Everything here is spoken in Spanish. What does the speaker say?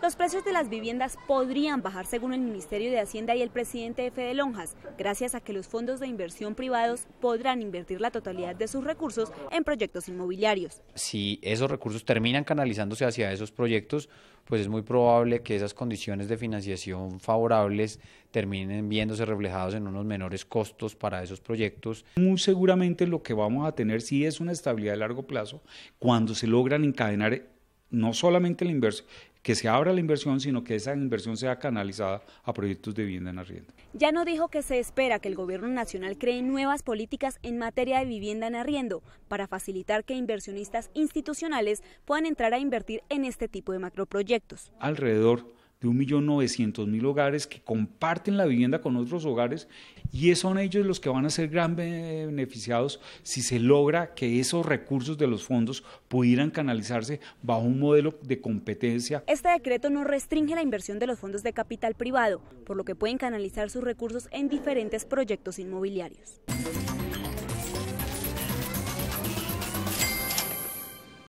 Los precios de las viviendas podrían bajar según el Ministerio de Hacienda y el presidente de Fede Lonjas, gracias a que los fondos de inversión privados podrán invertir la totalidad de sus recursos en proyectos inmobiliarios. Si esos recursos terminan canalizándose hacia esos proyectos, pues es muy probable que esas condiciones de financiación favorables terminen viéndose reflejados en unos menores costos para esos proyectos. Muy seguramente lo que vamos a tener si es una estabilidad a largo plazo cuando se logran encadenar no solamente la inversión, que se abra la inversión, sino que esa inversión sea canalizada a proyectos de vivienda en arriendo. Ya no dijo que se espera que el gobierno nacional cree nuevas políticas en materia de vivienda en arriendo para facilitar que inversionistas institucionales puedan entrar a invertir en este tipo de macroproyectos. Alrededor de 1.900.000 hogares que comparten la vivienda con otros hogares y son ellos los que van a ser gran beneficiados si se logra que esos recursos de los fondos pudieran canalizarse bajo un modelo de competencia. Este decreto no restringe la inversión de los fondos de capital privado, por lo que pueden canalizar sus recursos en diferentes proyectos inmobiliarios.